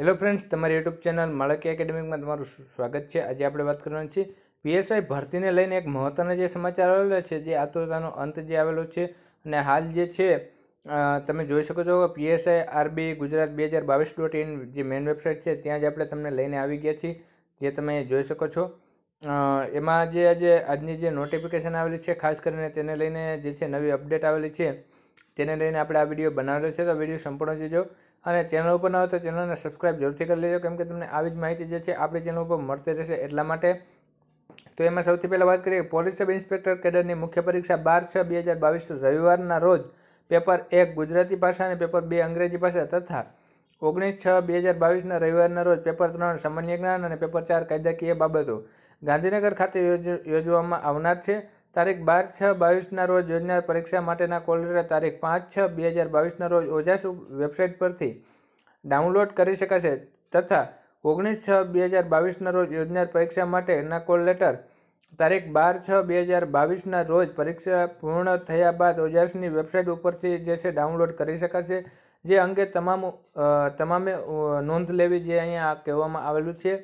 hello friends તમારી YouTube channel માળકી એકેડેમિકમાં તમારું સ્વાગત છે આજે આપણે વાત કરવાની છે પીએસઆઈ ભરતીને લઈને એક મહત્ત્વના જે સમાચાર આવેલો છે જે આતુરતાનો અંત જે આવેલો છે અને હાલ જે છે તમે જોઈ શકો છો પીએસઆઈ આરબી ગુજરાત બે હજાર બાવીસ ડોટ ઇન જે મેઇન વેબસાઇટ છે ત્યાં જ આપણે તમને લઈને આવી ગયા છીએ જે તમે જોઈ શકો છો એમાં જે આજે આજની જે નોટિફિકેશન આવેલી છે ખાસ કરીને તેને લઈને જે છે નવી અપડેટ આવેલી છે તેને લઈને આપણે આ વિડીયો બનાવેલો છે તો વિડીયો સંપૂર્ણ જોજો અને ચેનલ ઉપર ન હોય તો ચેનલને સબસ્ક્રાઈબ જરૂરથી કરી લેજો કેમ કે તમને આવી જ માહિતી જે છે આપણી ચેનલ ઉપર મળતી રહેશે એટલા માટે તો એમાં સૌથી પહેલાં વાત કરીએ પોલીસ સબ ઇન્સ્પેક્ટર કેડરની મુખ્ય પરીક્ષા બાર છ બે હજાર બાવીસ રવિવારના રોજ પેપર એક ગુજરાતી ભાષા અને પેપર બે અંગ્રેજી ભાષા તથા ઓગણીસ છ બે હજાર બાવીસના રવિવારના રોજ પેપર ત્રણ સામાન્ય જ્ઞાન અને પેપર ચાર કાયદાકીય બાબતો ગાંધીનગર ખાતે યોજવામાં આવનાર છે તારીખ બાર છ બાવીસના રોજ યોજનાર પરીક્ષા માટેના કોલરેટા તારીખ પાંચ છ બે હજાર બાવીસના રોજ ઓજાસ વેબસાઇટ પરથી ડાઉનલોડ કરી શકાશે તથા ઓગણીસ છ બે હજાર બાવીસના રોજ યોજનાર પરીક્ષા માટેના કોલ લેટર તારીખ બાર છ બે હજાર બાવીસના રોજ પરીક્ષા પૂર્ણ થયા બાદ ઓજાસની વેબસાઇટ ઉપરથી જે છે ડાઉનલોડ કરી શકાશે જે અંગે તમામ તમામે નોંધ લેવી જે અહીંયા કહેવામાં આવેલું છે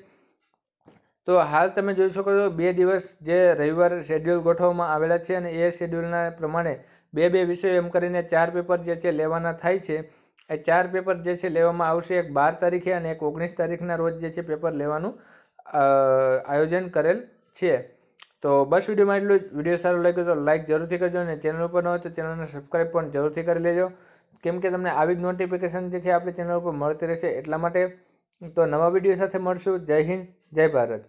તો હાલ તમે જોઈ શકો છો બે દિવસ જે રવિવાર શેડ્યુલ ગોઠવવામાં આવેલા છે અને એ શેડ્યુલના પ્રમાણે બે બે વિષયો એમ કરીને ચાર પેપર જે છે લેવાના થાય છે એ ચાર પેપર જે છે લેવામાં આવશે એક બાર તારીખે અને એક ઓગણીસ તારીખના રોજ જે છે પેપર લેવાનું આયોજન કરેલ છે તો બસ વિડીયોમાં એટલું જ વિડીયો સારો લાગ્યો તો લાઇક જરૂરથી કરજો અને ચેનલ ઉપર ન હોય તો ચેનલને સબસ્ક્રાઈબ પણ જરૂરથી કરી લેજો કેમકે તમને આવી જ નોટિફિકેશન જે છે આપણી ચેનલ ઉપર મળતી રહેશે એટલા માટે તો નવા વિડીયો સાથે મળશું જય હિન્દ જય ભારત